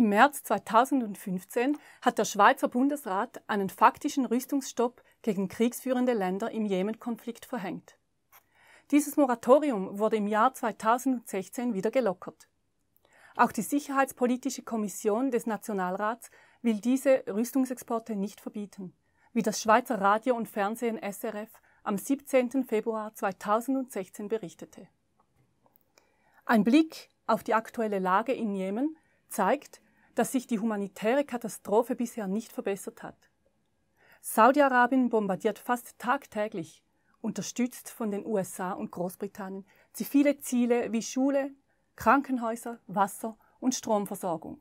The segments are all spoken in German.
Im März 2015 hat der Schweizer Bundesrat einen faktischen Rüstungsstopp gegen kriegsführende Länder im Jemen-Konflikt verhängt. Dieses Moratorium wurde im Jahr 2016 wieder gelockert. Auch die Sicherheitspolitische Kommission des Nationalrats will diese Rüstungsexporte nicht verbieten, wie das Schweizer Radio und Fernsehen SRF am 17. Februar 2016 berichtete. Ein Blick auf die aktuelle Lage in Jemen zeigt, dass sich die humanitäre Katastrophe bisher nicht verbessert hat. Saudi-Arabien bombardiert fast tagtäglich, unterstützt von den USA und Großbritannien, zivile Ziele wie Schule, Krankenhäuser, Wasser und Stromversorgung.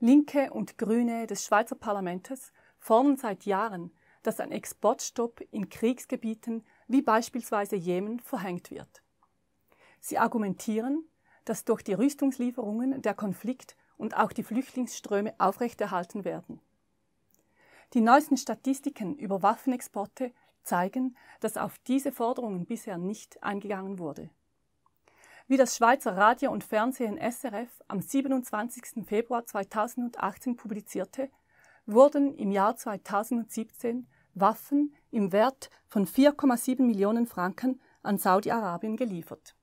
Linke und Grüne des Schweizer Parlaments fordern seit Jahren, dass ein Exportstopp in Kriegsgebieten wie beispielsweise Jemen verhängt wird. Sie argumentieren, dass durch die Rüstungslieferungen der Konflikt und auch die Flüchtlingsströme aufrechterhalten werden. Die neuesten Statistiken über Waffenexporte zeigen, dass auf diese Forderungen bisher nicht eingegangen wurde. Wie das Schweizer Radio und Fernsehen SRF am 27. Februar 2018 publizierte, wurden im Jahr 2017 Waffen im Wert von 4,7 Millionen Franken an Saudi-Arabien geliefert.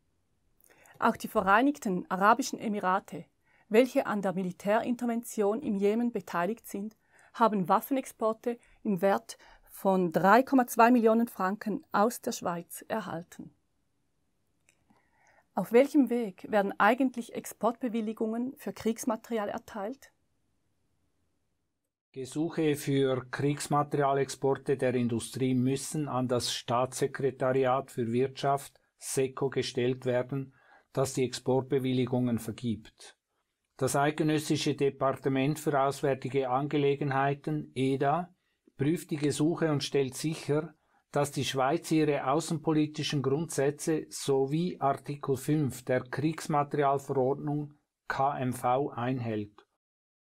Auch die Vereinigten Arabischen Emirate welche an der Militärintervention im Jemen beteiligt sind, haben Waffenexporte im Wert von 3,2 Millionen Franken aus der Schweiz erhalten. Auf welchem Weg werden eigentlich Exportbewilligungen für Kriegsmaterial erteilt? Gesuche für Kriegsmaterialexporte der Industrie müssen an das Staatssekretariat für Wirtschaft SECO gestellt werden, das die Exportbewilligungen vergibt. Das Eidgenössische Departement für Auswärtige Angelegenheiten EDA prüft die Gesuche und stellt sicher, dass die Schweiz ihre außenpolitischen Grundsätze sowie Artikel 5 der Kriegsmaterialverordnung KMV einhält.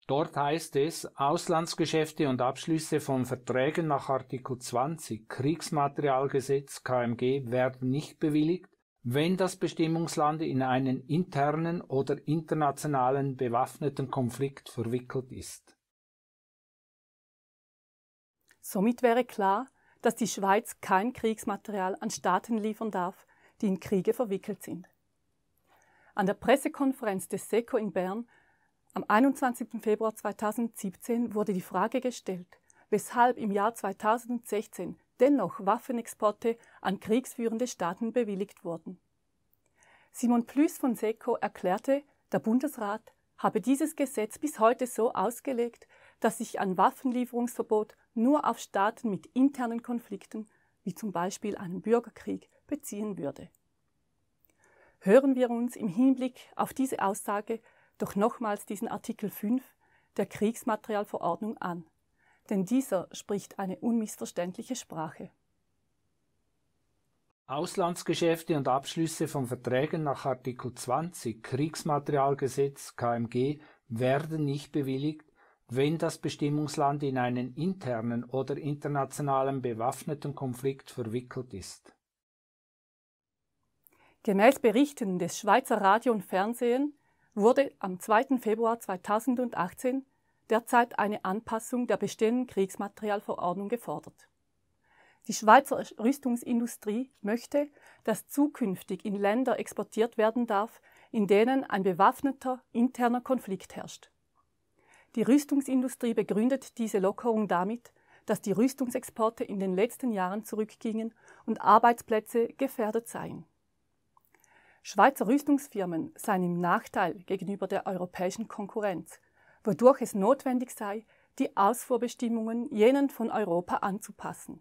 Dort heißt es, Auslandsgeschäfte und Abschlüsse von Verträgen nach Artikel 20 Kriegsmaterialgesetz KMG werden nicht bewilligt, wenn das Bestimmungsland in einen internen oder internationalen bewaffneten Konflikt verwickelt ist. Somit wäre klar, dass die Schweiz kein Kriegsmaterial an Staaten liefern darf, die in Kriege verwickelt sind. An der Pressekonferenz des SECO in Bern am 21. Februar 2017 wurde die Frage gestellt, weshalb im Jahr 2016 dennoch Waffenexporte an kriegsführende Staaten bewilligt wurden. Simon Plüß von SECO erklärte, der Bundesrat habe dieses Gesetz bis heute so ausgelegt, dass sich ein Waffenlieferungsverbot nur auf Staaten mit internen Konflikten, wie zum Beispiel einem Bürgerkrieg, beziehen würde. Hören wir uns im Hinblick auf diese Aussage doch nochmals diesen Artikel 5 der Kriegsmaterialverordnung an denn dieser spricht eine unmissverständliche Sprache. Auslandsgeschäfte und Abschlüsse von Verträgen nach Artikel 20 Kriegsmaterialgesetz KMG werden nicht bewilligt, wenn das Bestimmungsland in einen internen oder internationalen bewaffneten Konflikt verwickelt ist. Gemäß Berichten des Schweizer Radio und Fernsehen wurde am 2. Februar 2018 derzeit eine Anpassung der bestehenden Kriegsmaterialverordnung gefordert. Die Schweizer Rüstungsindustrie möchte, dass zukünftig in Länder exportiert werden darf, in denen ein bewaffneter interner Konflikt herrscht. Die Rüstungsindustrie begründet diese Lockerung damit, dass die Rüstungsexporte in den letzten Jahren zurückgingen und Arbeitsplätze gefährdet seien. Schweizer Rüstungsfirmen seien im Nachteil gegenüber der europäischen Konkurrenz, wodurch es notwendig sei, die Ausfuhrbestimmungen jenen von Europa anzupassen.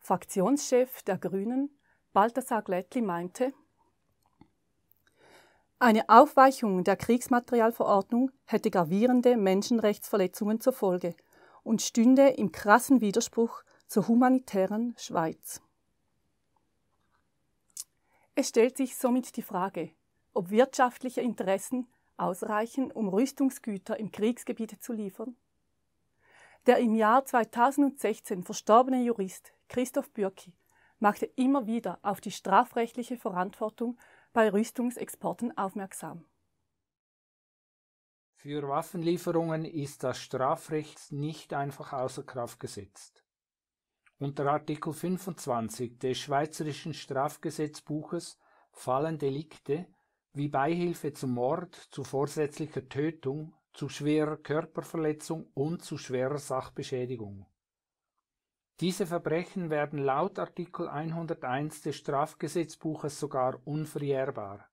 Fraktionschef der Grünen, Balthasar Glättli, meinte, eine Aufweichung der Kriegsmaterialverordnung hätte gravierende Menschenrechtsverletzungen zur Folge und stünde im krassen Widerspruch zur humanitären Schweiz. Es stellt sich somit die Frage, ob wirtschaftliche Interessen ausreichen, um Rüstungsgüter im Kriegsgebiet zu liefern? Der im Jahr 2016 verstorbene Jurist Christoph Bürki machte immer wieder auf die strafrechtliche Verantwortung bei Rüstungsexporten aufmerksam. Für Waffenlieferungen ist das Strafrecht nicht einfach außer Kraft gesetzt. Unter Artikel 25 des Schweizerischen Strafgesetzbuches fallen Delikte, wie Beihilfe zum Mord, zu vorsätzlicher Tötung, zu schwerer Körperverletzung und zu schwerer Sachbeschädigung. Diese Verbrechen werden laut Artikel 101 des Strafgesetzbuches sogar unverjährbar.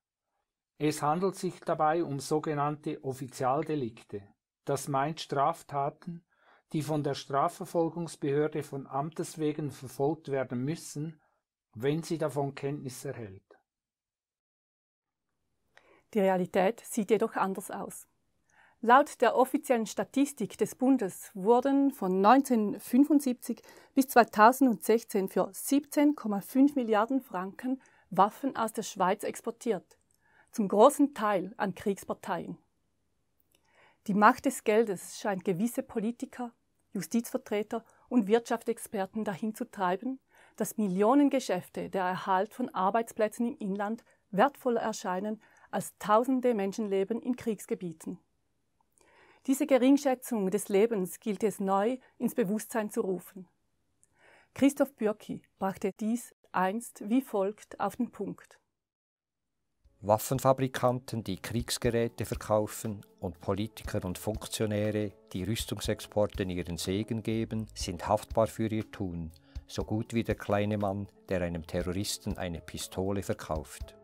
Es handelt sich dabei um sogenannte Offizialdelikte, das meint Straftaten, die von der Strafverfolgungsbehörde von Amtes wegen verfolgt werden müssen, wenn sie davon Kenntnis erhält die Realität sieht jedoch anders aus. Laut der offiziellen Statistik des Bundes wurden von 1975 bis 2016 für 17,5 Milliarden Franken Waffen aus der Schweiz exportiert, zum großen Teil an Kriegsparteien. Die Macht des Geldes scheint gewisse Politiker, Justizvertreter und Wirtschaftsexperten dahin zu treiben, dass Millionengeschäfte der Erhalt von Arbeitsplätzen im Inland wertvoller erscheinen als tausende Menschenleben in Kriegsgebieten. Diese Geringschätzung des Lebens gilt es neu ins Bewusstsein zu rufen. Christoph Bürki brachte dies einst wie folgt auf den Punkt. Waffenfabrikanten, die Kriegsgeräte verkaufen und Politiker und Funktionäre, die Rüstungsexporten ihren Segen geben, sind haftbar für ihr Tun, so gut wie der kleine Mann, der einem Terroristen eine Pistole verkauft.